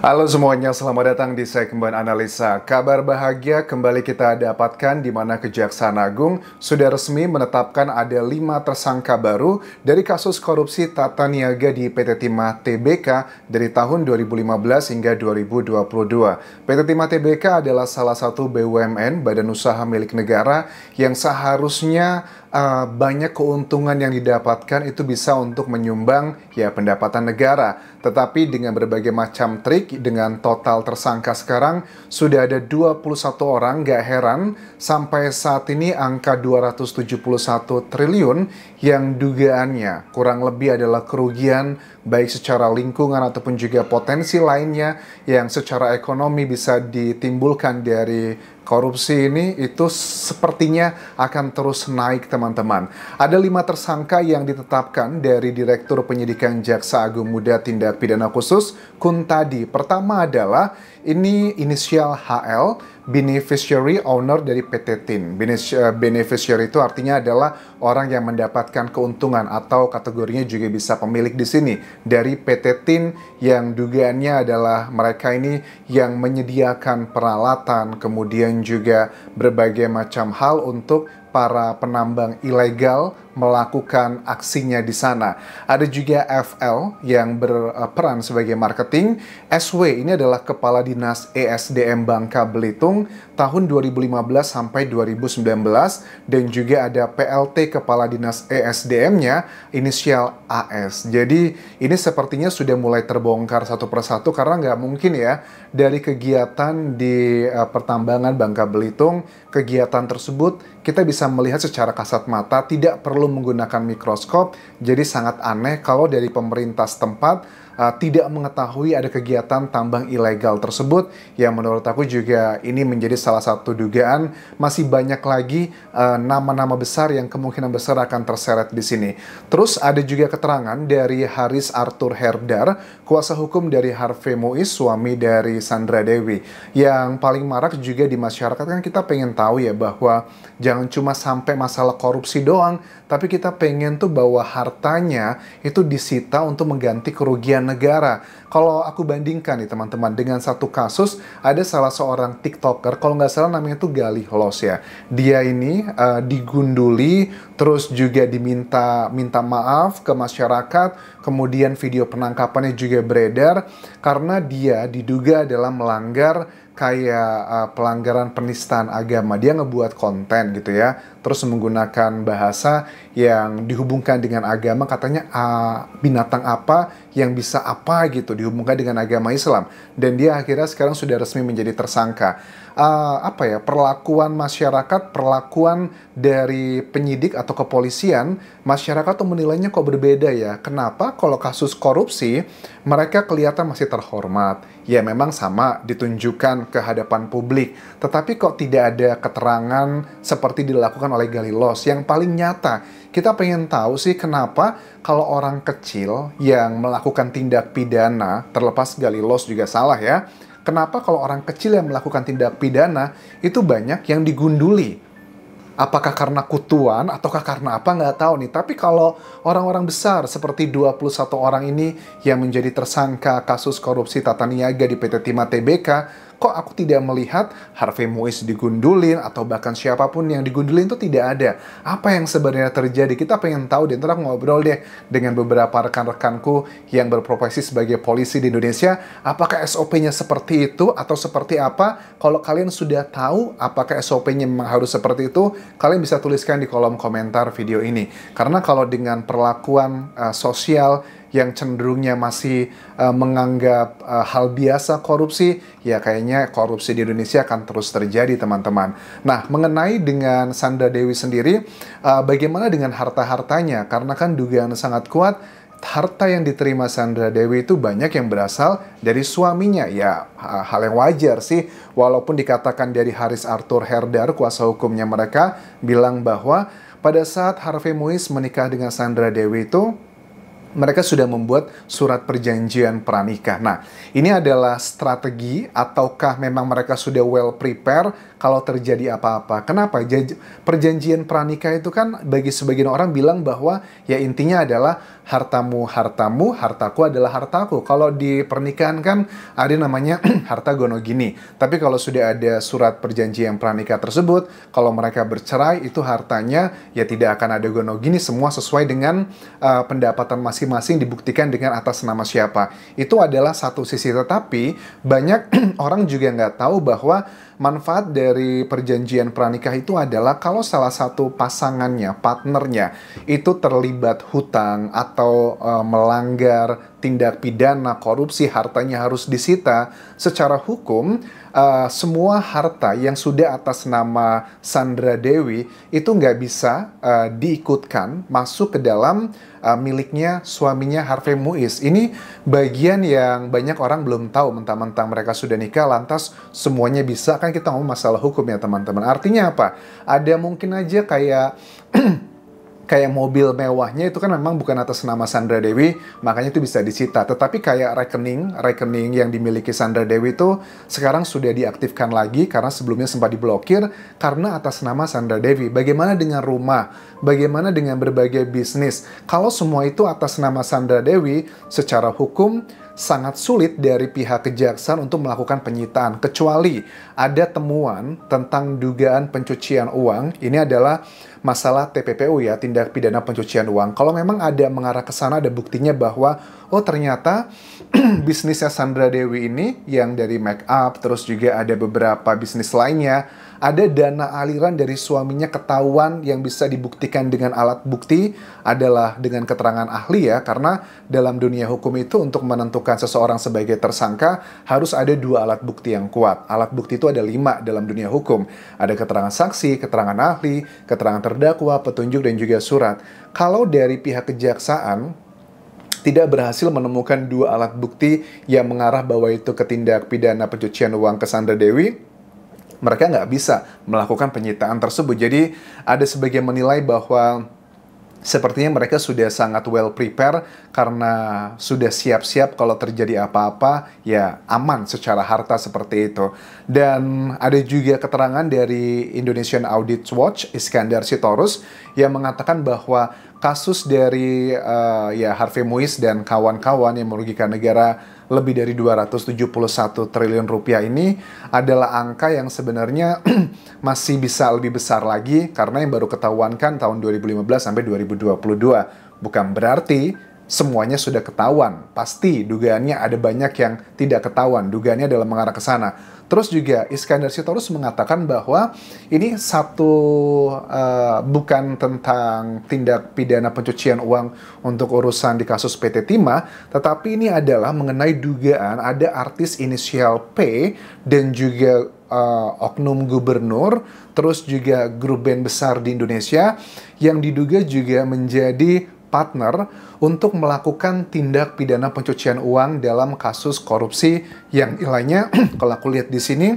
Halo semuanya, selamat datang di segmen analisa. Kabar bahagia kembali kita dapatkan di mana Kejaksaan Agung sudah resmi menetapkan ada lima tersangka baru dari kasus korupsi tata niaga di PT Timah TBK dari tahun 2015 hingga 2022. PT Timah TBK adalah salah satu BUMN, badan usaha milik negara, yang seharusnya uh, banyak keuntungan yang didapatkan itu bisa untuk menyumbang ya pendapatan negara. Tetapi dengan berbagai macam trik, dengan total tersangka sekarang sudah ada 21 orang, gak heran sampai saat ini angka 271 triliun yang dugaannya kurang lebih adalah kerugian baik secara lingkungan ataupun juga potensi lainnya yang secara ekonomi bisa ditimbulkan dari korupsi ini itu sepertinya akan terus naik teman-teman. Ada lima tersangka yang ditetapkan dari Direktur Penyidikan Jaksa Agung Muda Tindak Pidana Khusus Kuntadi. Pertama adalah ini inisial HL beneficiary owner dari PT TIN. Eh, beneficiary itu artinya adalah orang yang mendapatkan keuntungan atau kategorinya juga bisa pemilik di sini dari PT TIN yang dugaannya adalah mereka ini yang menyediakan peralatan kemudian juga berbagai macam hal untuk para penambang ilegal melakukan aksinya di sana. Ada juga FL yang berperan sebagai marketing. SW ini adalah Kepala Dinas ESDM Bangka Belitung tahun 2015 sampai 2019 dan juga ada PLT Kepala Dinas ESDM-nya inisial AS. Jadi ini sepertinya sudah mulai terbongkar satu persatu karena nggak mungkin ya dari kegiatan di uh, pertambangan Bangka Belitung, kegiatan tersebut kita bisa melihat secara kasat mata tidak perlu perlu menggunakan mikroskop, jadi sangat aneh kalau dari pemerintah setempat uh, tidak mengetahui ada kegiatan tambang ilegal tersebut. Yang menurut aku juga ini menjadi salah satu dugaan masih banyak lagi uh, nama-nama uh, besar yang kemungkinan besar akan terseret di sini. Terus ada juga keterangan dari Haris Arthur Herdar, kuasa hukum dari Harvey Mois, suami dari Sandra Dewi. Yang paling marak juga di masyarakat kan kita pengen tahu ya bahwa jangan cuma sampai masalah korupsi doang, tapi kita pengen tuh bahwa hartanya itu disita untuk mengganti kerugian negara. Kalau aku bandingkan nih teman-teman dengan satu kasus ada salah seorang TikToker kalau nggak salah namanya tuh Galih Los ya. Dia ini uh, digunduli terus juga diminta minta maaf ke masyarakat, kemudian video penangkapannya juga beredar karena dia diduga adalah melanggar kayak uh, pelanggaran penistaan agama. Dia ngebuat konten gitu ya, terus menggunakan bahasa yang dihubungkan dengan agama, katanya uh, binatang apa yang bisa apa gitu dihubungkan dengan agama Islam dan dia akhirnya sekarang sudah resmi menjadi tersangka uh, apa ya perlakuan masyarakat perlakuan dari penyidik atau kepolisian masyarakat tuh menilainya kok berbeda ya kenapa kalau kasus korupsi mereka kelihatan masih terhormat ya memang sama ditunjukkan ke hadapan publik tetapi kok tidak ada keterangan seperti dilakukan oleh Galilos yang paling nyata kita pengen tahu sih kenapa kalau orang kecil yang melakukan tindak pidana, terlepas Galilos juga salah ya, kenapa kalau orang kecil yang melakukan tindak pidana itu banyak yang digunduli. Apakah karena kutuan ataukah karena apa nggak tahu nih. Tapi kalau orang-orang besar seperti 21 orang ini yang menjadi tersangka kasus korupsi tata niaga di PT Timah TBK, kok aku tidak melihat Harvey Mois digundulin atau bahkan siapapun yang digundulin itu tidak ada. Apa yang sebenarnya terjadi? Kita pengen tahu deh. Ntar ngobrol deh dengan beberapa rekan-rekanku yang berprofesi sebagai polisi di Indonesia. Apakah SOP-nya seperti itu atau seperti apa? Kalau kalian sudah tahu apakah SOP-nya memang harus seperti itu, kalian bisa tuliskan di kolom komentar video ini. Karena kalau dengan perlakuan uh, sosial yang cenderungnya masih uh, menganggap uh, hal biasa korupsi, ya kayaknya korupsi di Indonesia akan terus terjadi, teman-teman. Nah, mengenai dengan Sandra Dewi sendiri, uh, bagaimana dengan harta-hartanya? Karena kan dugaan sangat kuat harta yang diterima Sandra Dewi itu banyak yang berasal dari suaminya. Ya, hal yang wajar sih. Walaupun dikatakan dari Haris Arthur Herdar, kuasa hukumnya mereka, bilang bahwa pada saat Harvey Moise menikah dengan Sandra Dewi itu, mereka sudah membuat surat perjanjian pranikah. Nah, ini adalah strategi ataukah memang mereka sudah well prepare kalau terjadi apa-apa. Kenapa? Perjanjian pranikah itu kan bagi sebagian orang bilang bahwa ya intinya adalah hartamu hartamu, hartaku adalah hartaku. Kalau di pernikahan kan ada namanya harta gono gini. Tapi kalau sudah ada surat perjanjian pranikah tersebut, kalau mereka bercerai itu hartanya ya tidak akan ada gono gini semua sesuai dengan uh, pendapatan masing-masing dibuktikan dengan atas nama siapa. Itu adalah satu sisi tetapi banyak orang juga nggak tahu bahwa manfaat dari perjanjian pranikah itu adalah kalau salah satu pasangannya, partnernya itu terlibat hutang atau uh, melanggar tindak pidana korupsi hartanya harus disita secara hukum uh, semua harta yang sudah atas nama Sandra Dewi itu nggak bisa uh, diikutkan masuk ke dalam uh, miliknya suaminya Harvey Muiz ini bagian yang banyak orang belum tahu mentang-mentang mereka sudah nikah lantas semuanya bisa kan kita ngomong masalah hukum ya teman-teman artinya apa ada mungkin aja kayak kayak mobil mewahnya itu kan memang bukan atas nama Sandra Dewi, makanya itu bisa disita. Tetapi kayak rekening, rekening yang dimiliki Sandra Dewi itu sekarang sudah diaktifkan lagi karena sebelumnya sempat diblokir karena atas nama Sandra Dewi. Bagaimana dengan rumah? Bagaimana dengan berbagai bisnis? Kalau semua itu atas nama Sandra Dewi, secara hukum sangat sulit dari pihak kejaksaan untuk melakukan penyitaan kecuali ada temuan tentang dugaan pencucian uang. Ini adalah masalah TPPU ya, tindak pidana pencucian uang. Kalau memang ada mengarah ke sana ada buktinya bahwa oh ternyata bisnisnya Sandra Dewi ini yang dari make up terus juga ada beberapa bisnis lainnya ada dana aliran dari suaminya ketahuan yang bisa dibuktikan dengan alat bukti adalah dengan keterangan ahli ya, karena dalam dunia hukum itu untuk menentukan seseorang sebagai tersangka harus ada dua alat bukti yang kuat. Alat bukti itu ada lima dalam dunia hukum. Ada keterangan saksi, keterangan ahli, keterangan terdakwa, petunjuk, dan juga surat. Kalau dari pihak kejaksaan, tidak berhasil menemukan dua alat bukti yang mengarah bahwa itu ketindak pidana pencucian uang ke Sandra Dewi, mereka nggak bisa melakukan penyitaan tersebut. Jadi ada sebagian menilai bahwa sepertinya mereka sudah sangat well prepare karena sudah siap-siap kalau terjadi apa-apa ya aman secara harta seperti itu. Dan ada juga keterangan dari Indonesian Audit Watch Iskandar Sitorus yang mengatakan bahwa kasus dari uh, ya Harvey Muiz dan kawan-kawan yang merugikan negara lebih dari 271 triliun rupiah ini adalah angka yang sebenarnya masih bisa lebih besar lagi karena yang baru ketahuan kan tahun 2015 sampai 2022. Bukan berarti semuanya sudah ketahuan. Pasti dugaannya ada banyak yang tidak ketahuan, dugaannya adalah mengarah ke sana. Terus juga Iskandar Sitorus mengatakan bahwa ini satu uh, bukan tentang tindak pidana pencucian uang untuk urusan di kasus PT Timah, tetapi ini adalah mengenai dugaan ada artis inisial P dan juga uh, oknum gubernur, terus juga grup band besar di Indonesia yang diduga juga menjadi partner untuk melakukan tindak pidana pencucian uang dalam kasus korupsi yang nilainya kalau aku lihat di sini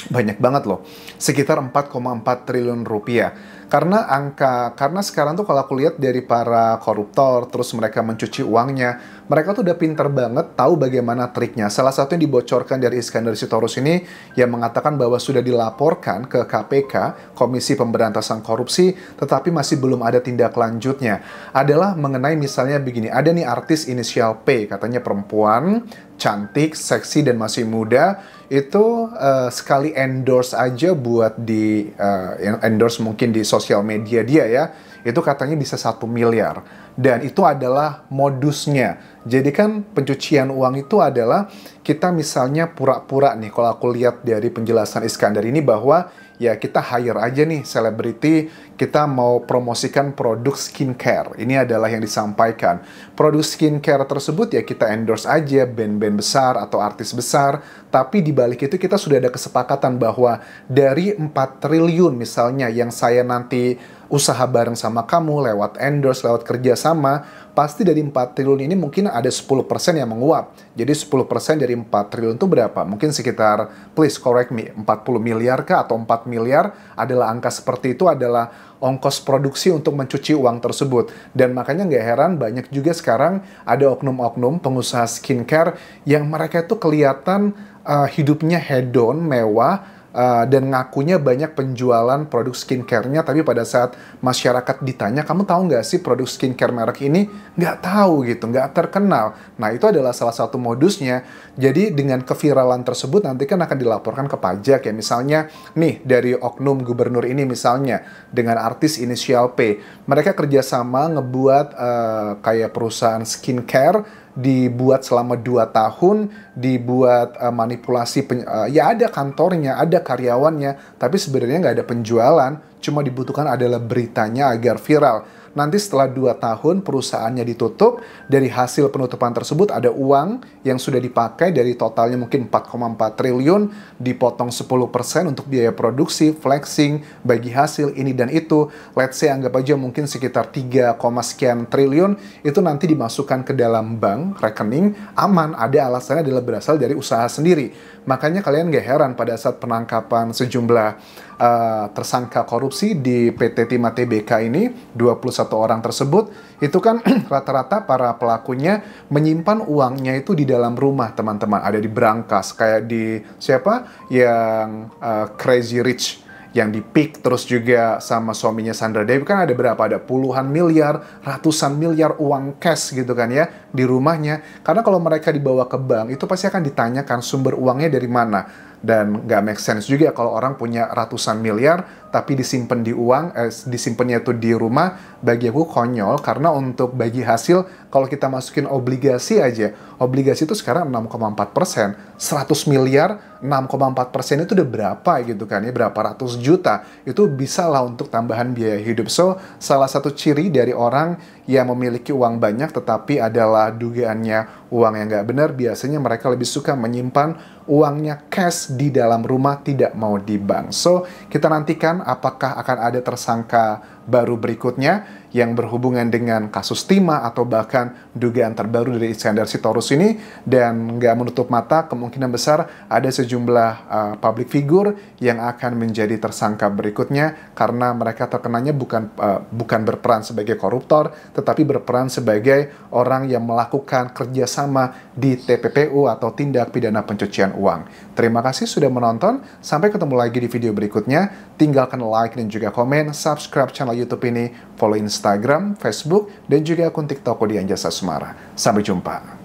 banyak banget loh, sekitar 4,4 triliun rupiah. Karena angka, karena sekarang tuh kalau aku lihat dari para koruptor, terus mereka mencuci uangnya, mereka tuh udah pinter banget tahu bagaimana triknya. Salah satu yang dibocorkan dari Iskandar Sitorus ini yang mengatakan bahwa sudah dilaporkan ke KPK, Komisi Pemberantasan Korupsi, tetapi masih belum ada tindak lanjutnya. Adalah mengenai misalnya begini, ada nih artis inisial P, katanya perempuan, cantik, seksi, dan masih muda, itu uh, sekali endorse aja buat di uh, endorse mungkin di sosial sosial media dia ya itu katanya bisa satu miliar dan itu adalah modusnya. Jadi kan pencucian uang itu adalah kita misalnya pura-pura nih kalau aku lihat dari penjelasan Iskandar ini bahwa ya kita hire aja nih selebriti, kita mau promosikan produk skincare. Ini adalah yang disampaikan. Produk skincare tersebut ya kita endorse aja band-band besar atau artis besar, tapi di balik itu kita sudah ada kesepakatan bahwa dari 4 triliun misalnya yang saya nanti usaha bareng sama kamu, lewat endorse, lewat kerjasama, pasti dari 4 triliun ini mungkin ada 10% yang menguap. Jadi 10% dari 4 triliun itu berapa? Mungkin sekitar, please correct me, 40 miliar kah atau 4 miliar adalah angka seperti itu adalah ongkos produksi untuk mencuci uang tersebut. Dan makanya nggak heran banyak juga sekarang ada oknum-oknum pengusaha skincare yang mereka itu kelihatan uh, hidupnya hedon, mewah, uh, dan ngakunya banyak penjualan produk skincare-nya, tapi pada saat masyarakat ditanya, kamu tahu nggak sih produk skincare merek ini? Nggak tahu gitu, nggak terkenal. Nah, itu adalah salah satu modusnya. Jadi, dengan keviralan tersebut nanti kan akan dilaporkan ke pajak ya. Misalnya, nih, dari oknum gubernur ini misalnya, dengan artis inisial P, mereka kerjasama ngebuat uh, kayak perusahaan skincare, dibuat selama 2 tahun, dibuat uh, manipulasi, uh, ya ada kantornya, ada karyawannya, tapi sebenarnya nggak ada penjualan, cuma dibutuhkan adalah beritanya agar viral nanti setelah dua tahun perusahaannya ditutup, dari hasil penutupan tersebut ada uang yang sudah dipakai dari totalnya mungkin 4,4 triliun, dipotong 10% untuk biaya produksi, flexing, bagi hasil ini dan itu. Let's say anggap aja mungkin sekitar 3, sekian triliun, itu nanti dimasukkan ke dalam bank, rekening, aman. Ada alasannya adalah berasal dari usaha sendiri. Makanya kalian gak heran pada saat penangkapan sejumlah uh, tersangka korupsi di PT Timah TBK ini 21 orang tersebut itu kan rata-rata para pelakunya menyimpan uangnya itu di dalam rumah teman-teman ada di brankas kayak di siapa yang uh, Crazy Rich yang di pick terus juga sama suaminya Sandra Dewi kan ada berapa ada puluhan miliar ratusan miliar uang cash gitu kan ya di rumahnya karena kalau mereka dibawa ke bank itu pasti akan ditanyakan sumber uangnya dari mana dan nggak make sense juga ya kalau orang punya ratusan miliar tapi disimpan di uang, eh, disimpannya itu di rumah, bagi aku konyol karena untuk bagi hasil kalau kita masukin obligasi aja, obligasi itu sekarang 6,4 persen, 100 miliar 6,4 persen itu udah berapa gitu kan ya, berapa ratus juta itu bisa lah untuk tambahan biaya hidup. So salah satu ciri dari orang yang memiliki uang banyak tetapi adalah dugaannya uang yang nggak benar, biasanya mereka lebih suka menyimpan uangnya cash di dalam rumah tidak mau di bank. So kita nantikan apakah akan ada tersangka baru berikutnya yang berhubungan dengan kasus timah atau bahkan dugaan terbaru dari Iskandar Sitorus ini dan nggak menutup mata kemungkinan besar ada sejumlah uh, public figure yang akan menjadi tersangka berikutnya karena mereka terkenanya bukan uh, bukan berperan sebagai koruptor tetapi berperan sebagai orang yang melakukan kerjasama di TPPU atau tindak pidana pencucian uang. Terima kasih sudah menonton. Sampai ketemu lagi di video berikutnya. Tinggalkan like dan juga komen, subscribe channel YouTube ini, follow Instagram Instagram, Facebook, dan juga akun TikTok di Anjasa Semarang. Sampai jumpa.